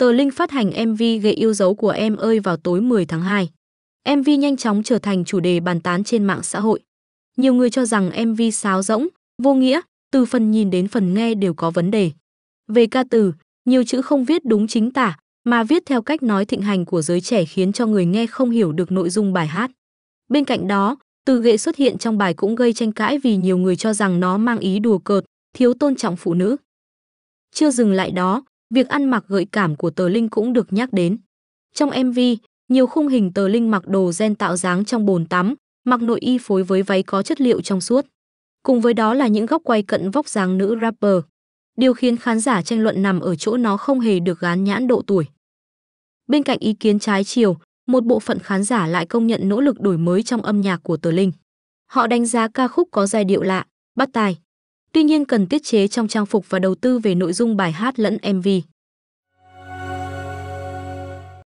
Tờ Linh phát hành MV Ghệ yêu dấu của em ơi vào tối 10 tháng 2. MV nhanh chóng trở thành chủ đề bàn tán trên mạng xã hội. Nhiều người cho rằng MV sáo rỗng, vô nghĩa, từ phần nhìn đến phần nghe đều có vấn đề. Về ca từ, nhiều chữ không viết đúng chính tả, mà viết theo cách nói thịnh hành của giới trẻ khiến cho người nghe không hiểu được nội dung bài hát. Bên cạnh đó, từ ghệ xuất hiện trong bài cũng gây tranh cãi vì nhiều người cho rằng nó mang ý đùa cợt, thiếu tôn trọng phụ nữ. Chưa dừng lại đó, Việc ăn mặc gợi cảm của Tờ Linh cũng được nhắc đến. Trong MV, nhiều khung hình Tờ Linh mặc đồ gen tạo dáng trong bồn tắm, mặc nội y phối với váy có chất liệu trong suốt. Cùng với đó là những góc quay cận vóc dáng nữ rapper. Điều khiến khán giả tranh luận nằm ở chỗ nó không hề được gán nhãn độ tuổi. Bên cạnh ý kiến trái chiều, một bộ phận khán giả lại công nhận nỗ lực đổi mới trong âm nhạc của Tờ Linh. Họ đánh giá ca khúc có giai điệu lạ, bắt tai, Tuy nhiên cần tiết chế trong trang phục và đầu tư về nội dung bài hát lẫn MV.